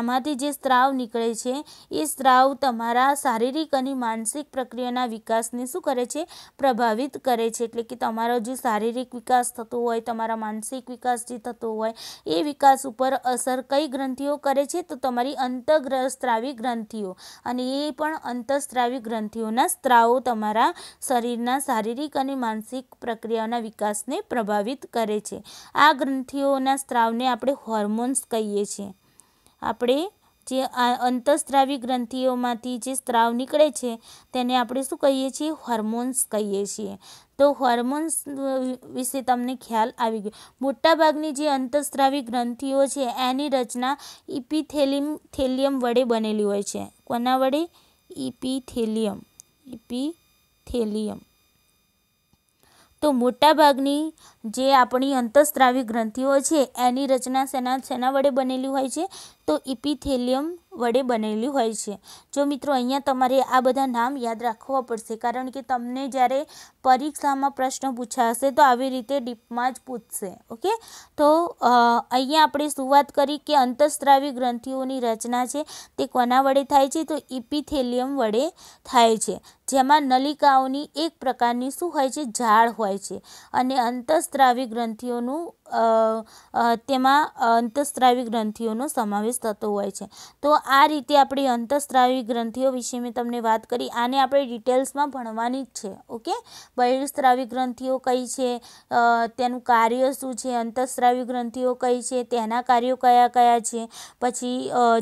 એમાંથી જે સ્ત્રાવ નીકળે છે એ સ્ત્રાવ તમારા શારીરિક અને માનસિક પ્રક્રિયાના વિકાસને શું કરે છે પ્રભાવિત કરે છે એટલે કે તમારો જે શારીરિક વિકાસ થતો હોય તમારા માનસિક વિકાસ જે થતો હોય એ વિકાસ ઉપર અસર કઈ ગ્રંથિઓ કરે છે તો તમારી અંતઃસ્ત્રાવી ગ્રંથિઓ અને એ પણ અંતઃસ્ત્રાવી ગ્રંથિઓના સ્ત્રાવો તમારા શરીરના શારીરિક અને માનસિક પ્રક્રિયાઓના વિકાસને પ્રભાવિત કરે છે આ ગ્રંથિઓના સ્ત્રાવને આપણે હોર્મોન્સ કહીએ છીએ આપણે જે અંતઃસ્ત્રાવી ગ્રંથિઓમાંથી જે સ્ત્રાવ નીકળે છે તેને આપણે શું કહીએ છીએ હોર્મોન્સ કહીએ છીએ તો હોર્મોન્સ વિશે તમને ખ્યાલ આવી ગયો મોટાભાગની જે અંતઃસ્ત્રાવી ગ્રંથિઓ છે એની રચના ઇપિથેલિયમ થેલિયમ વડે બનેલી હોય છે કોના વડે ઇપીથેલિયમ ઇપી થેલિયમ તો મોટાભાગની જે આપણી અંતઃસ્ત્રાવી ગ્રંથિઓ છે એની રચના શેના શેના વડે બનેલી હોય છે તો ઇપિથેલિયમ વડે બનેલી હોય છે જો મિત્રો અહીંયા તમારે આ બધા નામ યાદ રાખવા પડશે કારણ કે તમને જ્યારે પરીક્ષામાં પ્રશ્ન પૂછાશે તો આવી રીતે ડીપમાં જ પૂછશે ઓકે તો અહીંયા આપણે શું વાત કરી કે અંતઃસ્ત્રાવી ગ્રંથિઓની રચના છે તે કોના વડે થાય છે તો ઇપિથેલિયમ વડે થાય છે જેમાં નલિકાઓની એક પ્રકારની શું હોય છે ઝાડ હોય છે અને અંતઃસ્ત્રા અંતઃસ્ત્રાવી ગ્રંથિઓનું તેમાં અંતસ્ત્રાવી ગ્રંથિઓનો સમાવેશ થતો હોય છે તો આ રીતે આપણી અંતઃસ્ત્રાવી ગ્રંથિઓ વિશે મેં તમને વાત કરી આને આપણે ડિટેલ્સમાં ભણવાની જ છે ઓકે બહિર્સ્ત્રાવી ગ્રંથિઓ કઈ છે તેનું કાર્ય શું છે અંતઃસ્ત્રાવી ગ્રંથિઓ કઈ છે તેના કાર્યો કયા કયા છે પછી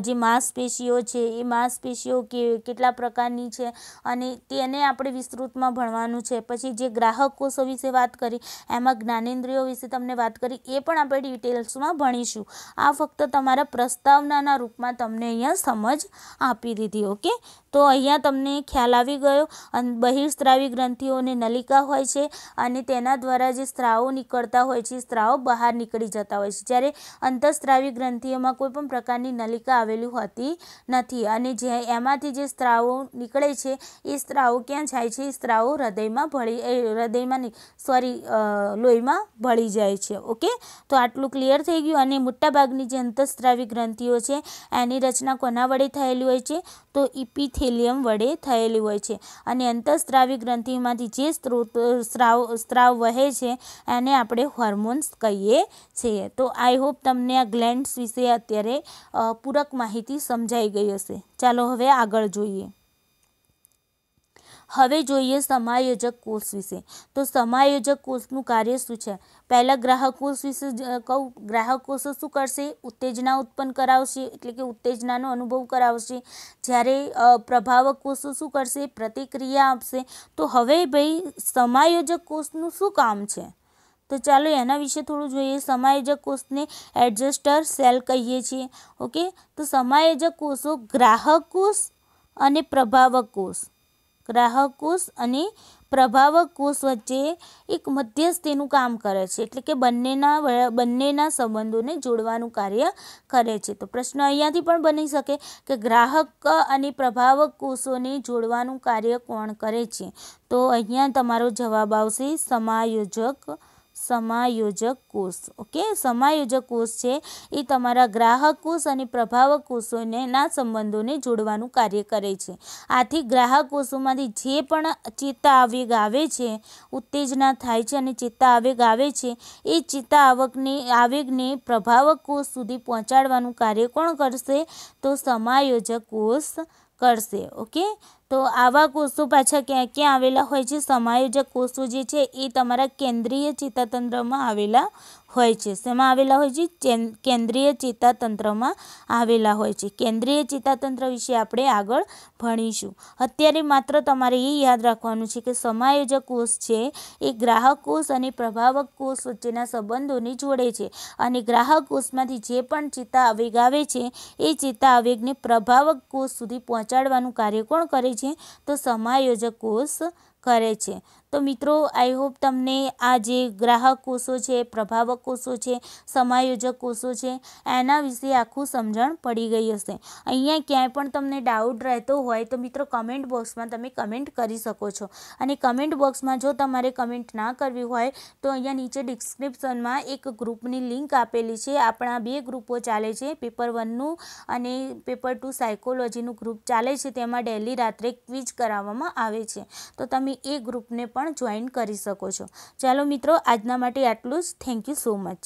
જે માંસપેશીઓ છે એ માંસપેશીઓ કે કેટલા પ્રકારની છે અને તેને આપણે વિસ્તૃતમાં ભણવાનું છે પછી જે ગ્રાહક કોષો વિશે વાત કરી એમાં જ્ઞાન જ્ઞાનેન્દ્રિયો વિશે તમને વાત કરી એ પણ આપણે ડિટેલ્સમાં ભણીશું આ ફક્ત તમારા પ્રસ્તાવનાના રૂપમાં તમને અહીંયા સમજ આપી દીધી ઓકે તો અહીંયા તમને ખ્યાલ આવી ગયો અને બહિર્સ્ત્રાવી ગ્રંથિઓને નલિકા હોય છે અને તેના દ્વારા જે સ્ત્રાવો નીકળતા હોય છે સ્ત્રાવો બહાર નીકળી જતા હોય છે જ્યારે અંતઃસ્ત્રાવી ગ્રંથિઓમાં કોઈ પણ પ્રકારની નલિકા આવેલી હોતી નથી અને જે એમાંથી જે સ્ત્રાવો નીકળે છે એ સ્ત્રાવો ક્યાં જાય છે એ સ્ત્રાવો હૃદયમાં ભળી હૃદયમાં નહીં સોરી લોહીમાં પાણીમાં ભળી જાય છે ઓકે તો આટલું ક્લિયર થઈ ગયું અને મોટાભાગની જે અંતઃસ્ત્રાવી ગ્રંથિઓ છે એની રચના કોના વડે થયેલી હોય છે તો ઇપિથેલિયમ વડે થયેલી હોય છે અને અંતઃસ્ત્રાવી ગ્રંથિમાંથી જે સ્ત્રોત સ્ત્રાવ સ્ત્રાવ વહે છે એને આપણે હોર્મોન્સ કહીએ છીએ તો આઈ હોપ તમને આ ગ્લેન્ડ્સ વિશે અત્યારે પૂરક માહિતી સમજાઈ ગઈ હશે ચાલો હવે આગળ જોઈએ હવે જોઈએ સમાયોજક કોષ વિશે તો સમાયોજક કોષનું કાર્ય શું છે પહેલાં ગ્રાહક કોષ વિશે કહું ગ્રાહક કોષો શું કરશે ઉત્તેજના ઉત્પન્ન કરાવશે એટલે કે ઉત્તેજનાનો અનુભવ કરાવશે જ્યારે પ્રભાવક કોષો શું કરશે પ્રતિક્રિયા આપશે તો હવે ભાઈ સમાયોજક કોષનું શું કામ છે તો ચાલો એના વિશે થોડું જોઈએ સમાયોજક કોષને એડજસ્ટર સેલ કહીએ છીએ ઓકે તો સમાયોજક કોષો ગ્રાહક કોષ અને પ્રભાવક કોષ ગ્રાહક કોષ અને પ્રભાવક કોષ વચ્ચે એક મધ્યસ્થીનું કામ કરે છે એટલે કે બંનેના બંનેના સંબંધોને જોડવાનું કાર્ય કરે છે તો પ્રશ્ન અહીંયાથી પણ બની શકે કે ગ્રાહક અને પ્રભાવક કોષોને જોડવાનું કાર્ય કોણ કરે છે તો અહીંયા તમારો જવાબ આવશે સમાયોજક સમાયોજક કોષ ઓકે સમાયોજક કોષ છે એ તમારા ગ્રાહક કોષ અને પ્રભાવક કોષોને ના સંબંધોને જોડવાનું કાર્ય કરે છે આથી ગ્રાહક કોષોમાંથી જે પણ ચેતા આવેગ આવે છે ઉત્તેજના થાય છે અને ચેતા આવેગ આવે છે એ ચેતા આવકને આવેગને પ્રભાવક કોષ સુધી પહોંચાડવાનું કાર્ય કોણ કરશે તો સમાયોજક કોષ કરશે ઓકે તો આવા કોષો પાછા ક્યાં ક્યાં આવેલા હોય છે સમાયોજક કોષો જે છે એ તમારા કેન્દ્રીય ચેતાતંત્રમાં આવેલા હોય છે શેમાં આવેલા હોય છે કેન્દ્રીય ચેતાતંત્રમાં આવેલા હોય છે કેન્દ્રીય ચેતાતંત્ર વિશે આપણે આગળ ભણીશું અત્યારે માત્ર તમારે એ યાદ રાખવાનું છે કે સમાયોજક કોષ છે એ ગ્રાહક કોષ અને પ્રભાવક કોષ વચ્ચેના સંબંધોને જોડે છે અને ગ્રાહક કોષમાંથી જે પણ ચેતા આવેગ આવે છે એ ચેતા આવેગને પ્રભાવક કોષ સુધી પહોંચાડવાનું કાર્ય કોણ કરે છે તો સમાયોજક કોષ કરે છે તો મિત્રો આઈ હોપ તમને આ જે ગ્રાહક કોષો છે પ્રભાવક કોષો છે સમાયોજક કોષો છે એના વિશે આખું સમજણ પડી ગઈ હશે અહીંયા ક્યાંય પણ તમને ડાઉટ રહેતો હોય તો મિત્રો કમેન્ટ બોક્સમાં તમે કમેન્ટ કરી શકો છો અને કમેન્ટ બોક્સમાં જો તમારે કમેન્ટ ના કરવી હોય તો અહીંયા નીચે ડિસ્ક્રિપ્શનમાં એક ગ્રુપની લિંક આપેલી છે આપણા બે ગ્રુપો ચાલે છે પેપર વનનું અને પેપર ટુ સાયકોલોજીનું ગ્રુપ ચાલે છે તેમાં ડેલી રાત્રે ક્વિઝ કરાવવામાં આવે છે તો તમે એ ગ્રુપને પણ પણ જોઈન કરી શકો છો ચાલો મિત્રો આજના માટે આટલું જ થેન્ક યુ સો મચ